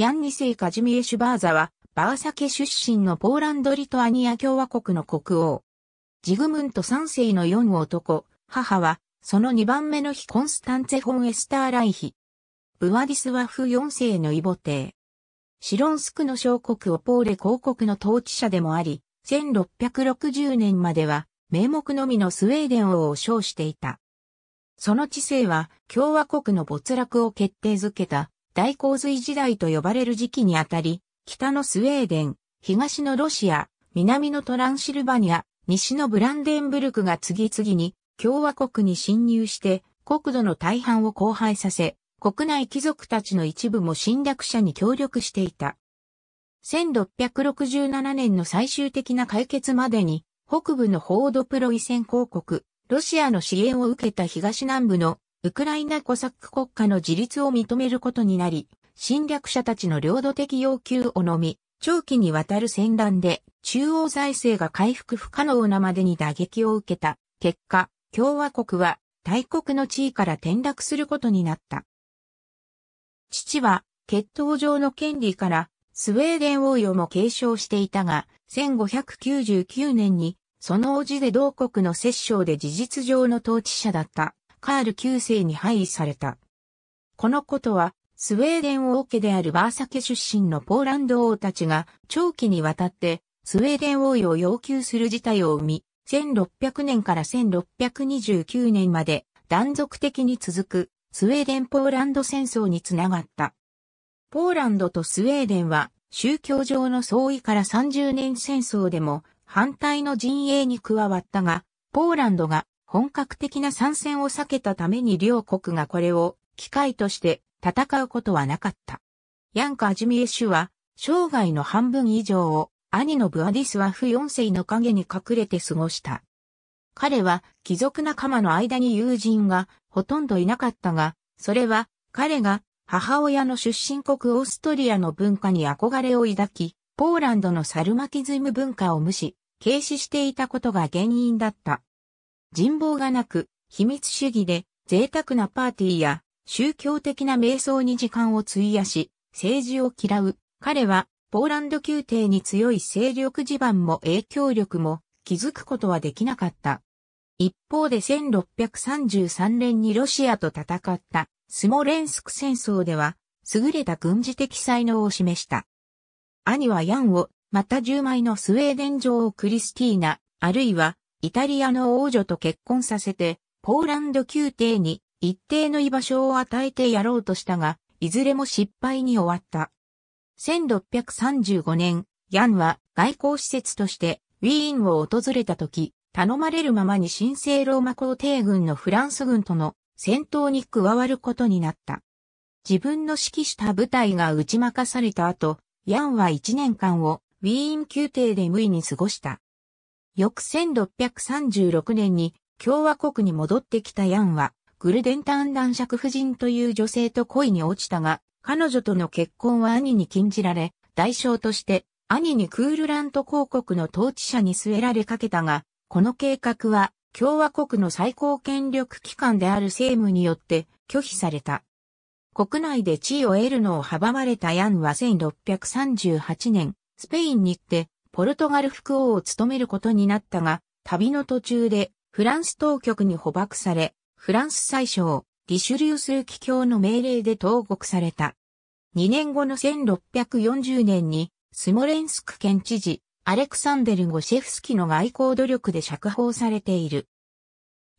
ヤンニセイ・カジミエシュバーザは、バーサケ出身のポーランド・リトアニア共和国の国王。ジグムント3世の4男、母は、その2番目の日コンスタンツェ・フォン・エスター・ライヒ。ブワディスワフ4世の異母帝。シロンスクの小国オポーレ公国の統治者でもあり、1660年までは、名目のみのスウェーデン王を称していた。その知性は、共和国の没落を決定づけた、大洪水時代と呼ばれる時期にあたり、北のスウェーデン、東のロシア、南のトランシルバニア、西のブランデンブルクが次々に共和国に侵入して国土の大半を荒廃させ、国内貴族たちの一部も侵略者に協力していた。1667年の最終的な解決までに、北部のホードプロイセン公国、ロシアの支援を受けた東南部のウクライナコサック国家の自立を認めることになり、侵略者たちの領土的要求をのみ、長期にわたる戦乱で中央財政が回復不可能なまでに打撃を受けた結果、共和国は大国の地位から転落することになった。父は血統上の権利からスウェーデン王与も継承していたが、1599年にその叔父で同国の摂政で事実上の統治者だった。カール九世に廃位された。このことは、スウェーデン王家であるバーサケ出身のポーランド王たちが長期にわたってスウェーデン王位を要求する事態を生み、1600年から1629年まで断続的に続くスウェーデン・ポーランド戦争につながった。ポーランドとスウェーデンは宗教上の相違から30年戦争でも反対の陣営に加わったが、ポーランドが本格的な参戦を避けたために両国がこれを機会として戦うことはなかった。ヤンカ・アジミエ氏は、生涯の半分以上を兄のブアディスワフ4世の影に隠れて過ごした。彼は貴族仲間の間に友人がほとんどいなかったが、それは彼が母親の出身国オーストリアの文化に憧れを抱き、ポーランドのサルマキズム文化を無視、軽視していたことが原因だった。人望がなく、秘密主義で、贅沢なパーティーや、宗教的な瞑想に時間を費やし、政治を嫌う。彼は、ポーランド宮廷に強い勢力地盤も影響力も、築くことはできなかった。一方で1633年にロシアと戦ったスモレンスク戦争では優れた軍事的才能を示した。兄はヤンをまた10枚のスウェーデン女王クリスティーナ、あるいはイタリアの王女と結婚させて、ポーランド宮廷に一定の居場所を与えてやろうとしたが、いずれも失敗に終わった。1635年、ヤンは外交施設としてウィーンを訪れた時、頼まれるままに神聖ローマ皇帝軍のフランス軍との戦闘に加わることになった。自分の指揮した部隊が打ち負かされた後、ヤンは1年間をウィーン宮廷で無意に過ごした。翌1636年に共和国に戻ってきたヤンは、グルデンタン男爵夫人という女性と恋に落ちたが、彼女との結婚は兄に禁じられ、代償として兄にクールラント公国の統治者に据えられかけたが、この計画は共和国の最高権力機関である政務によって拒否された。国内で地位を得るのを阻まれたヤンは1638年、スペインに行ってポルトガル副王を務めることになったが、旅の途中でフランス当局に捕獲され、フランス最小、リシュリュー枢機卿の命令で投獄された。2年後の1640年に、スモレンスク県知事、アレクサンデル・ゴシェフスキの外交努力で釈放されている。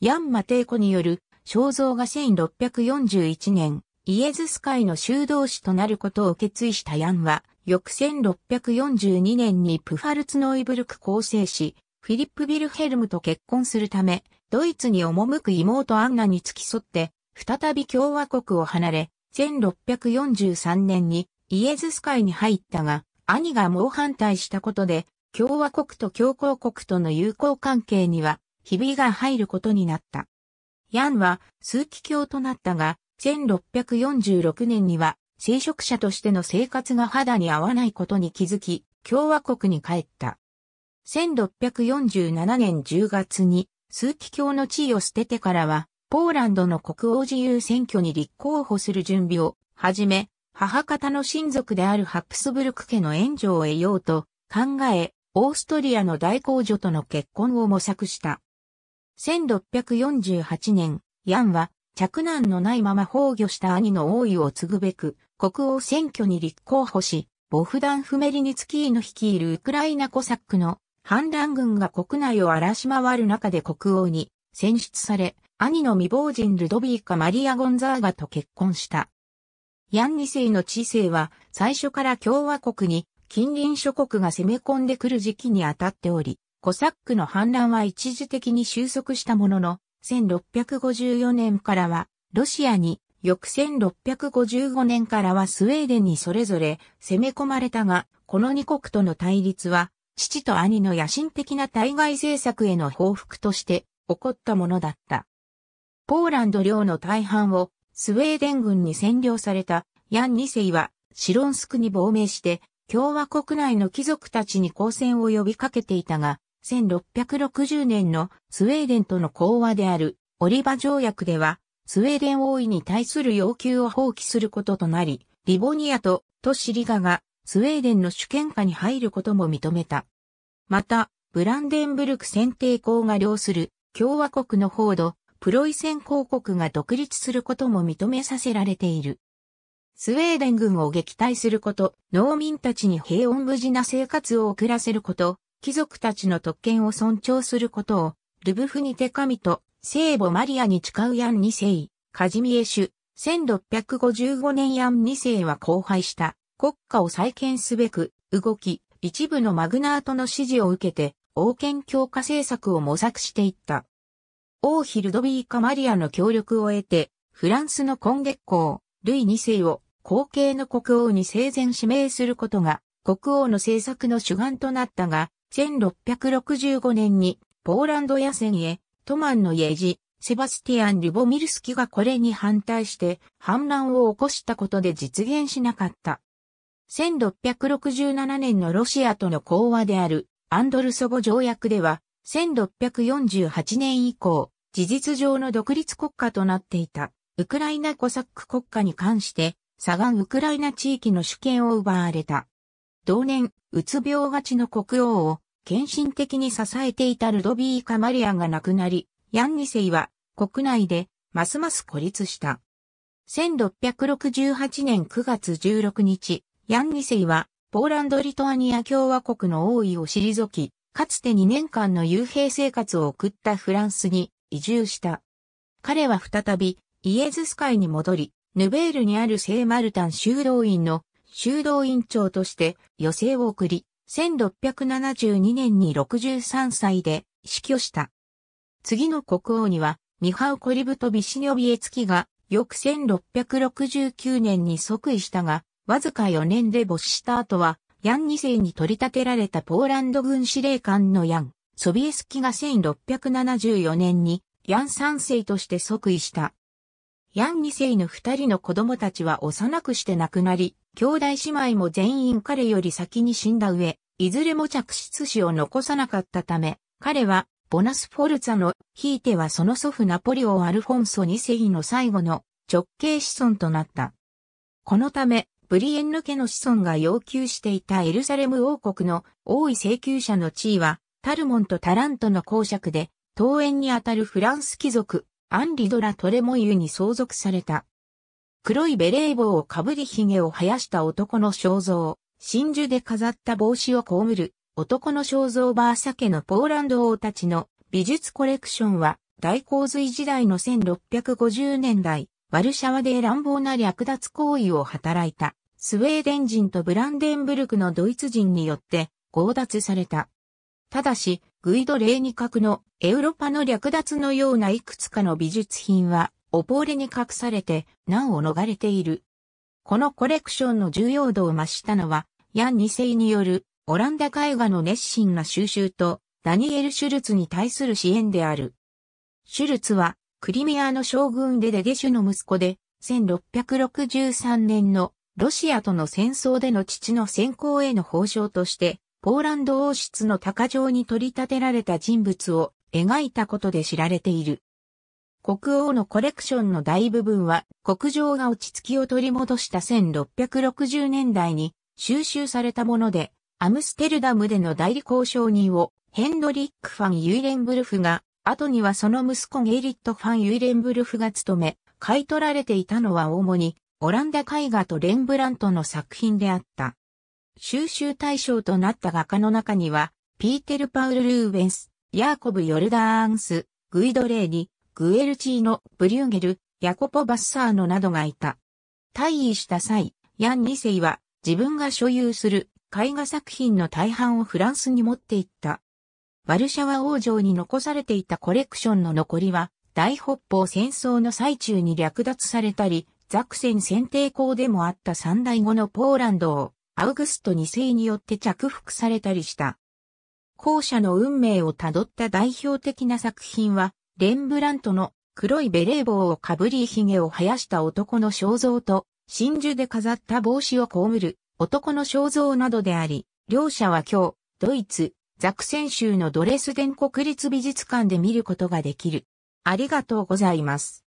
ヤン・マテイコによる肖像が1641年、イエズス会の修道士となることを決意したヤンは、翌1642年にプファルツノイブルク構成し、フィリップ・ビルヘルムと結婚するため、ドイツに赴く妹アンナに付き添って、再び共和国を離れ、1643年にイエズス会に入ったが、兄が猛反対したことで、共和国と強皇国との友好関係には、ひびが入ることになった。ヤンは、数奇教となったが、1646年には、聖職者としての生活が肌に合わないことに気づき、共和国に帰った。1647年10月に、数奇教の地位を捨ててからは、ポーランドの国王自由選挙に立候補する準備を、はじめ、母方の親族であるハプスブルク家の援助を得ようと考え、オーストリアの大公女との結婚を模索した。1648年、ヤンは着難のないまま崩御した兄の王位を継ぐべく、国王選挙に立候補し、ボフダン・フメリニツキーの率いるウクライナコサックの反乱軍が国内を荒らし回る中で国王に選出され、兄の未亡人ルドビーカ・マリア・ゴンザーガと結婚した。ヤン二世の知性は最初から共和国に近隣諸国が攻め込んでくる時期に当たっており、コサックの反乱は一時的に収束したものの、1654年からはロシアに、翌1655年からはスウェーデンにそれぞれ攻め込まれたが、この二国との対立は、父と兄の野心的な対外政策への報復として起こったものだった。ポーランド領の大半をスウェーデン軍に占領されたヤン二世はシロンスクに亡命して共和国内の貴族たちに抗戦を呼びかけていたが、1660年のスウェーデンとの講和であるオリバ条約では、スウェーデン王位に対する要求を放棄することとなり、リボニアと都市リガがスウェーデンの主権下に入ることも認めた。また、ブランデンブルク選定校が領する共和国の報道、プロイセン公国が独立することも認めさせられている。スウェーデン軍を撃退すること、農民たちに平穏無事な生活を送らせること、貴族たちの特権を尊重することを、ルブフニテ神と聖母マリアに誓うヤン二世、カジミエシュ、1655年ヤン二世は荒廃した国家を再建すべく動き、一部のマグナートの支持を受けて、王権強化政策を模索していった。王ヒルドビーカ・マリアの協力を得て、フランスの今月光、ルイ二世を後継の国王に生前指名することが、国王の政策の主眼となったが、1665年にポーランド野戦へ、トマンの家事、セバスティアン・リュボミルスキがこれに反対して反乱を起こしたことで実現しなかった。1667年のロシアとの講和であるアンドルソボ条約では、1648年以降、事実上の独立国家となっていた、ウクライナコサック国家に関して、左岸ウクライナ地域の主権を奪われた。同年、うつ病がちの国王を献身的に支えていたルドビーカ・マリアが亡くなり、ヤンニセイは国内でますます孤立した。1668年9月16日、ヤンニセイはポーランド・リトアニア共和国の王位を退き、かつて2年間の幽閉生活を送ったフランスに移住した。彼は再びイエズス会に戻り、ヌベールにある聖マルタン修道院の修道院長として余生を送り、1672年に63歳で死去した。次の国王には、ミハウコリブとビシニョビエツキが、翌1669年に即位したが、わずか4年で没した後は、ヤン2世に取り立てられたポーランド軍司令官のヤン、ソビエスキが1674年に、ヤン3世として即位した。ヤン2世の2人の子供たちは幼くして亡くなり、兄弟姉妹も全員彼より先に死んだ上、いずれも着室死を残さなかったため、彼は、ボナスフォルツァの、ひいてはその祖父ナポリオアルフォンソ2世の最後の直系子孫となった。このため、ブリエンヌ家の子孫が要求していたエルサレム王国の王位請求者の地位は、タルモンとタラントの公爵で、桃園にあたるフランス貴族、アンリドラ・トレモイユに相続された。黒いベレー帽をかぶり髭を生やした男の肖像、真珠で飾った帽子をこむる、男の肖像バーサケのポーランド王たちの美術コレクションは、大洪水時代の1650年代、ワルシャワで乱暴な略奪行為を働いた、スウェーデン人とブランデンブルクのドイツ人によって、強奪された。ただし、グイド・レーニ格のエウロパの略奪のようないくつかの美術品は、おぼれに隠されて難を逃れている。このコレクションの重要度を増したのは、ヤン二世によるオランダ絵画の熱心な収集とダニエル・シュルツに対する支援である。シュルツはクリミアの将軍デデゲシュの息子で、1663年のロシアとの戦争での父の先行への報奨として、ポーランド王室の鷹城に取り立てられた人物を描いたことで知られている。国王のコレクションの大部分は国情が落ち着きを取り戻した1660年代に収集されたもので、アムステルダムでの代理交渉人をヘンドリック・ファン・ユイレンブルフが、後にはその息子ゲイリット・ファン・ユイレンブルフが務め、買い取られていたのは主にオランダ絵画とレンブラントの作品であった。収集対象となった画家の中には、ピーテル・パウル・ルーベンス、ヤーコブ・ヨルダーンス、グイド・レーニ、グエルチーノ、ブリューゲル、ヤコポ・バッサーノなどがいた。退位した際、ヤン2世は自分が所有する絵画作品の大半をフランスに持っていった。ワルシャワ王城に残されていたコレクションの残りは、大北方戦争の最中に略奪されたり、ザクセン選定校でもあった三代後のポーランドを、アウグスト2世によって着服されたりした。後者の運命をたどった代表的な作品は、レンブラントの黒いベレー帽をかぶり髭を生やした男の肖像と真珠で飾った帽子を被る男の肖像などであり、両者は今日、ドイツ、ザクセン州のドレスデン国立美術館で見ることができる。ありがとうございます。